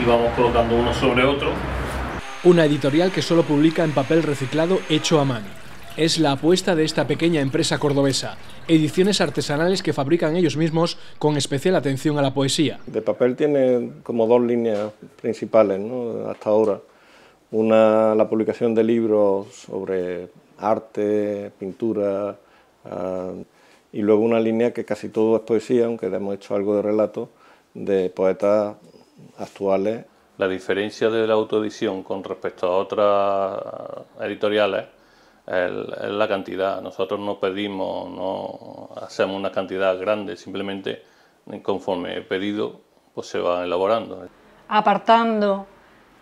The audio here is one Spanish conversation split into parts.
y vamos colocando uno sobre otro. Una editorial que solo publica en papel reciclado hecho a mano. Es la apuesta de esta pequeña empresa cordobesa, ediciones artesanales que fabrican ellos mismos con especial atención a la poesía. De papel tiene como dos líneas principales ¿no? hasta ahora. Una, la publicación de libros sobre arte, pintura, ah, y luego una línea que casi todo es poesía, aunque hemos hecho algo de relato, de poetas la diferencia de la autoedición con respecto a otras editoriales es la cantidad. Nosotros no pedimos, no hacemos una cantidad grande, simplemente conforme he pedido, pues se va elaborando. Apartando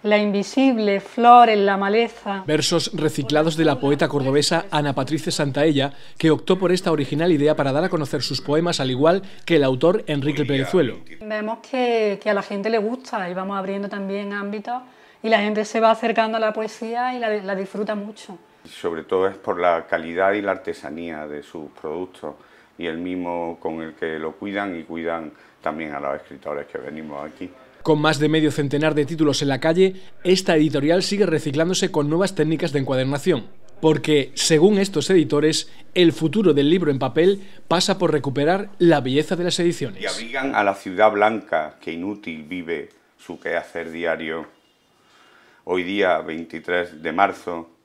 la invisible flor en la maleza. Versos reciclados de la poeta cordobesa Ana Patricia Santaella, que optó por esta original idea para dar a conocer sus poemas, al igual que el autor Enrique Perezuelo. Vemos que, a la gente le gusta y vamos abriendo también ámbitos y la gente se va acercando a la poesía y la disfruta mucho. Sobre todo es por la calidad y la artesanía de sus productos y el mismo con el que lo cuidan y cuidan también a los escritores que venimos aquí. Con más de medio centenar de títulos en la calle, esta editorial sigue reciclándose con nuevas técnicas de encuadernación. Porque, según estos editores, el futuro del libro en papel pasa por recuperar la belleza de las ediciones. Y abrigan a la ciudad blanca que inútil vive su quehacer diario. Hoy día, 23 de marzo,